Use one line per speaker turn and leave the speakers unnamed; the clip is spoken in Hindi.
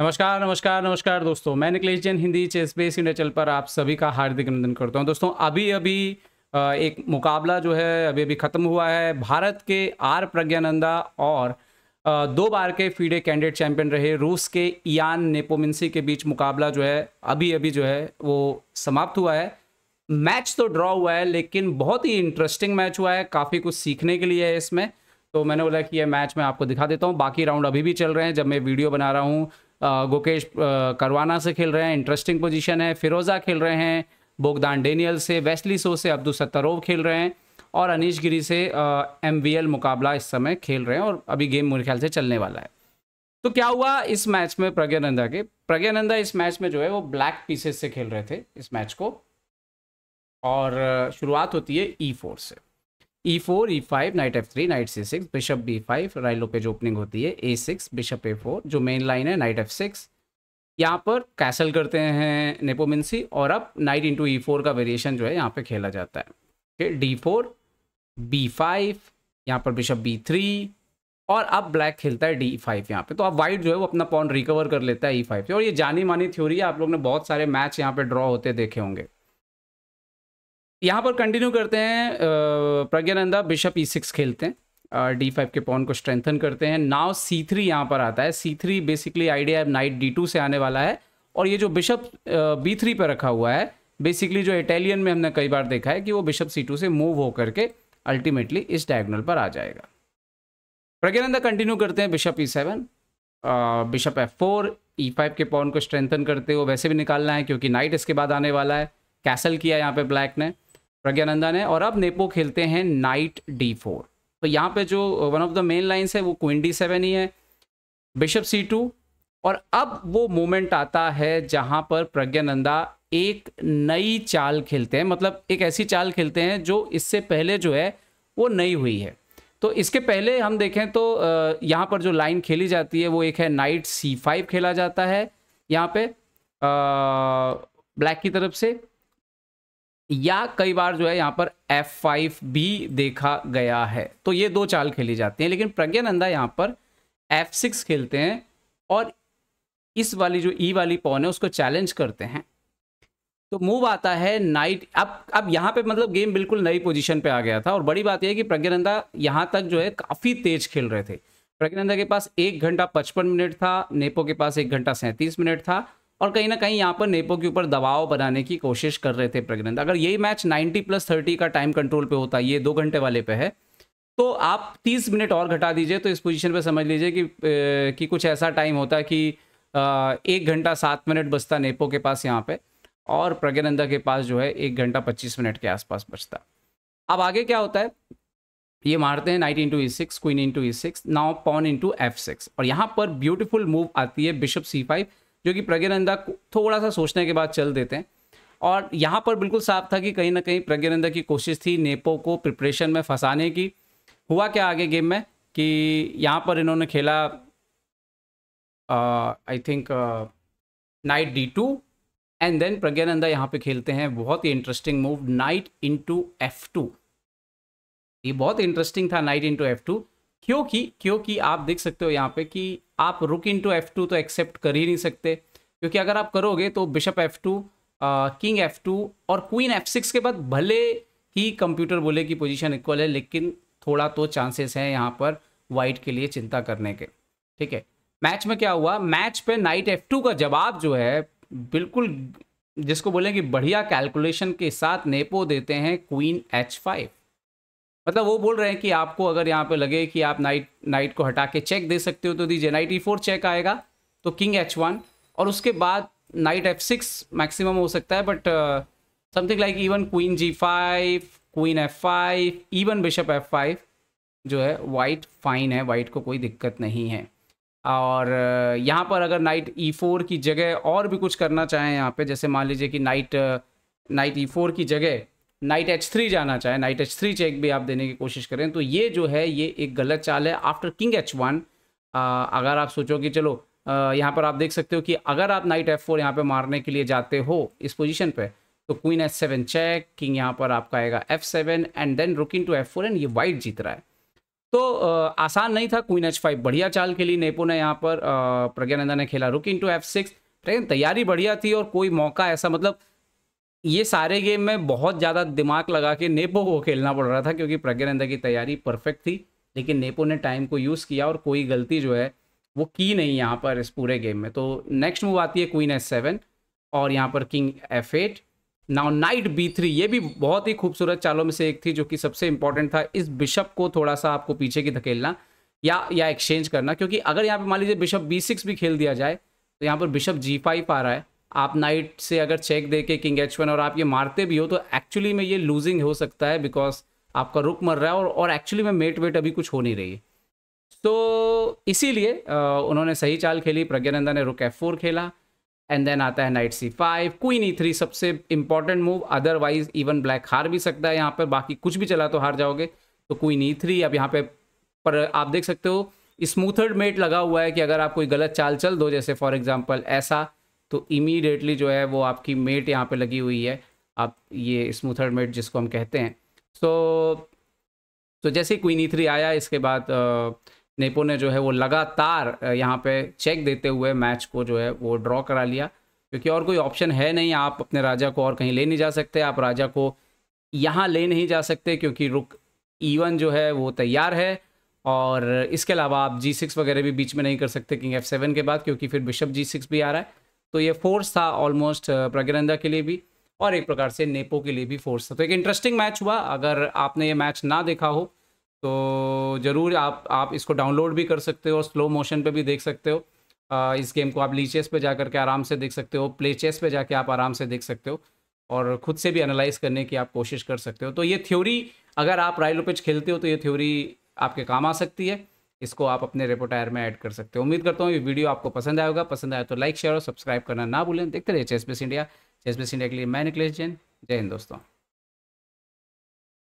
नमस्कार नमस्कार नमस्कार दोस्तों मैं Niklesh Jain Hindi ChessBase India channel पर आप सभी का हार्दिक अभिनंदन करता हूं दोस्तों अभी अभी एक मुकाबला जो है अभी अभी ख़त्म हुआ है भारत के आर प्रज्ञानंदा और दो बार के फीडे कैंडिडेट चैंपियन रहे रूस के इयान नेपोमिनसी के बीच मुकाबला जो है अभी अभी जो है वो समाप्त हुआ है मैच तो ड्रॉ हुआ है लेकिन बहुत ही इंटरेस्टिंग मैच हुआ है काफ़ी कुछ सीखने के लिए है इसमें तो मैंने बोला कि यह मैच मैं आपको दिखा देता हूँ बाकी राउंड अभी भी चल रहे हैं जब मैं वीडियो बना रहा हूँ गोकेश करवाना से खेल रहे हैं इंटरेस्टिंग पोजीशन है फिरोज़ा खेल रहे हैं बोगदान डेनियल से वेस्ली सो से अब्दुल सत्तरोव खेल रहे हैं और अनिश गिरी से एम मुकाबला इस समय खेल रहे हैं और अभी गेम मेरे ख्याल से चलने वाला है तो क्या हुआ इस मैच में प्रज्ञानंदा के प्रज्ञानंदा इस मैच में जो है वो ब्लैक पीसेस से खेल रहे थे इस मैच को और शुरुआत होती है ई e फोर से E four E five knight F three knight C six bishop B five राइलो पे जो ओपनिंग होती है A six bishop A four जो मेन लाइन है नाइट एफ सिक्स यहाँ पर कैसल करते हैं नेपोमिनसी और अब नाइट इंटू ई फोर का वेरिएशन जो है यहाँ पे खेला जाता है okay D four B five यहाँ पर बिशप बी थ्री और अब ब्लैक खेलता है डी फाइव यहाँ पे तो अब वाइट जो है वो अपना पॉन रिकवर कर लेता है ई फाइव से और ये जानी मानी थ्योरी है आप लोग ने बहुत सारे मैच यहाँ पे ड्रॉ होते देखे होंगे यहाँ पर कंटिन्यू करते हैं Praggnanandhaa bishop E e six खेलते हैं डी फाइव के पॉन को स्ट्रेंथन करते हैं नाव सी थ्री यहाँ पर आता है C three basically idea knight D two से आने वाला है और ये जो बिशप बी थ्री पर रखा हुआ है बेसिकली जो इटालियन में हमने कई बार देखा है कि वो बिशप सी टू से मूव होकर के अल्टीमेटली इस डायगोनल पर आ जाएगा प्रज्ञानंदा कंटिन्यू करते हैं bishop E e seven bishop F four E five के पॉन को स्ट्रेंथन करते हो वैसे भी निकालना है क्योंकि नाइट इसके बाद आने वाला है कैसल किया यहाँ पे ब्लैक ने प्रज्ञानंदन है और अब नेपो खेलते हैं नाइट डी फोर तो यहाँ पे जो one of the main lines है वो क्वीन डी सेवन ही है बिशप सी टू और अब वो मोमेंट आता है जहाँ पर प्रज्ञानंदा एक नई चाल खेलते हैं मतलब एक ऐसी चाल खेलते हैं जो इससे पहले जो है वो नई हुई है तो इसके पहले हम देखें तो uh, यहाँ पर जो लाइन खेली जाती है वो एक है नाइट सी फाइव खेला जाता है यहाँ पे आ, uh, ब्लैक की तरफ से या कई बार जो है यहाँ पर F5 भी देखा गया है तो ये दो चाल खेली जाती हैं लेकिन प्रज्ञानंदा यहाँ पर F6 खेलते हैं और इस वाली जो ई e वाली पॉन है उसको चैलेंज करते हैं तो मूव आता है नाइट अब अब यहाँ पे मतलब गेम बिल्कुल नई पोजीशन पे आ गया था और बड़ी बात यह है कि प्रज्ञानंदा यहाँ तक जो है काफ़ी तेज खेल रहे थे प्रज्ञानंदा के पास एक घंटा पचपन मिनट था नेपो के पास एक घंटा सैंतीस मिनट था और कहीं ना कहीं यहाँ पर नेपो के ऊपर दबाव बनाने की कोशिश कर रहे थे प्रेगनेंट अगर यही मैच 90 प्लस 30 का टाइम कंट्रोल पे होता ये दो घंटे वाले पे है तो आप 30 मिनट और घटा दीजिए तो इस पोजीशन पे समझ लीजिए कि कि कुछ ऐसा टाइम होता कि एक घंटा सात मिनट बचता नेपो के पास यहाँ पे और प्रज्ञानंदा के पास जो है एक घंटा पच्चीस मिनट के आसपास बचता अब आगे क्या होता है ये मारते हैं knight into E six queen into E six now pawn into F six और यहाँ पर ब्यूटीफुल मूव आती है बिशप सी फाइव जो कि प्रज्ञा नंदा थोड़ा सा सोचने के बाद चल देते हैं और यहाँ पर बिल्कुल साफ था कि कहीं ना कहीं प्रज्ञानंदा की कोशिश थी नेपो को प्रिपरेशन में फंसाने की हुआ क्या आगे गेम में कि यहाँ पर इन्होंने खेला I think knight D two and then Praggnanandhaa यहाँ पे खेलते हैं बहुत ही interesting move knight into F two ये बहुत इंटरेस्टिंग था नाइट इंटू एफ टू क्योंकि क्योंकि आप देख सकते हो यहाँ पे कि आप rook into F two तो एक्सेप्ट कर ही नहीं सकते क्योंकि अगर आप करोगे तो bishop F two king F two और क्वीन एफ सिक्स के बाद भले ही कंप्यूटर बोले कि पोजीशन इक्वल है लेकिन थोड़ा तो चांसेस हैं यहाँ पर वाइट के लिए चिंता करने के ठीक है मैच में क्या हुआ मैच पे नाइट एफ टू का जवाब जो है बिल्कुल जिसको बोलें कि बढ़िया कैलकुलेशन के साथ नेपो देते हैं क्वीन एच फाइव मतलब वो बोल रहे हैं कि आपको अगर यहाँ पे लगे कि आप नाइट नाइट को हटा के चेक दे सकते हो तो दीजिए नाइट ई फोर चेक आएगा तो किंग एच वन और उसके बाद नाइट एफ सिक्स मैक्सिमम हो सकता है but something like even queen G five queen F five even bishop F five जो है वाइट फाइन है वाइट को कोई दिक्कत नहीं है और uh, यहाँ पर अगर नाइट ई फोर की जगह और भी कुछ करना चाहें यहाँ पर जैसे मान लीजिए कि knight uh, knight E four की जगह नाइट एच थ्री जाना चाहे नाइट एच थ्री चेक भी आप देने की कोशिश करें तो ये जो है ये एक गलत चाल है आफ्टर किंग एच वन अगर आप सोचो कि चलो यहाँ पर आप देख सकते हो कि अगर आप नाइट एफ फोर यहाँ पर मारने के लिए जाते हो इस पोजिशन पर तो queen H seven check king यहाँ पर आपका आएगा F seven and then rooking to F four and ये वाइट जीत रहा है तो आ, आसान नहीं था क्वीन एच फाइव बढ़िया चाल के लिए नेपो ने यहाँ पर प्रज्ञानंदा ने खेला रुक इन टू एफ सिक्स तैयारी बढ़िया थी और कोई मौका ऐसा मतलब ये सारे गेम में बहुत ज़्यादा दिमाग लगा के नेपो को खेलना पड़ रहा था क्योंकि प्रज्ञानंदा की तैयारी परफेक्ट थी लेकिन नेपो ने टाइम को यूज़ किया और कोई गलती जो है वो की नहीं यहाँ पर इस पूरे गेम में तो नेक्स्ट मूव आती है क्वीन एस सेवन और यहाँ पर king F eight now knight B three ये भी बहुत ही खूबसूरत चालों में से एक थी जो कि सबसे इंपॉर्टेंट था इस बिशप को थोड़ा सा आपको पीछे की धकेलना या या एक्सचेंज करना क्योंकि अगर यहाँ पर मान लीजिए बिशप बी सिक्स भी खेल दिया जाए तो यहाँ पर बिशप जी फाइव आ रहा है आप नाइट से अगर चेक दे के किंग एच वन और आप ये मारते भी हो तो एक्चुअली में ये लूजिंग हो सकता है बिकॉज आपका रुक मर रहा है और एक्चुअली में मेट वेट अभी कुछ हो नहीं रही है तो इसीलिए उन्होंने सही चाल खेली प्रज्ञानंदा ने रुक एफ फोर खेला एंड देन आता है knight C five queen E three सबसे important move otherwise even black हार भी सकता है यहाँ पर बाकी कुछ भी चला तो हार जाओगे तो क्वीन ई थ्री अब यहाँ पे पर आप देख सकते हो स्मूथर्ड मेट लगा हुआ है कि अगर आप कोई गलत चाल चल दो जैसे फॉर एग्जाम्पल ऐसा तो इमीडिएटली जो है वो आपकी मेट यहाँ पे लगी हुई है आप ये स्मूथर मेट जिसको हम कहते हैं सो तो जैसे ही क्वीन ई थ्री आया इसके बाद नेपो ने जो है वो लगातार यहाँ पे चेक देते हुए मैच को जो है वो ड्रॉ करा लिया क्योंकि और कोई ऑप्शन है नहीं आप अपने राजा को और कहीं ले नहीं जा सकते आप राजा को यहाँ ले नहीं जा सकते क्योंकि रुक ईवन e जो है वो तैयार है और इसके अलावा आप जी सिक्स वगैरह भी बीच में नहीं कर सकते किंग एफ सेवन के बाद क्योंकि फिर बिशप जी सिक्स भी आ रहा है तो ये फोर्स था ऑलमोस्ट प्रगनंदा uh, के लिए भी और एक प्रकार से नेपो के लिए भी फोर्स था तो एक इंटरेस्टिंग मैच हुआ अगर आपने ये मैच ना देखा हो तो ज़रूर आप आप इसको डाउनलोड भी कर सकते हो और स्लो मोशन पे भी देख सकते हो आ, इस गेम को आप लीचेस पे जा करके आराम से देख सकते हो प्ले चेस पे जाके आप आराम से देख सकते हो और खुद से भी एनालाइज करने की आप कोशिश कर सकते हो तो ये थ्योरी अगर आप रायलोपेज खेलते हो तो ये थ्योरी आपके काम आ सकती है इसको आप अपने रेपोटायर में ऐड कर सकते हो उम्मीद करता हूँ ये वीडियो आपको पसंद आएगा पसंद आया तो लाइक शेयर और सब्सक्राइब करना ना भूलें देखते रहिए चेसबेस इंडिया चेसबेस इंडिया के लिए मैं निकलेश जैन जय हिंद दोस्तों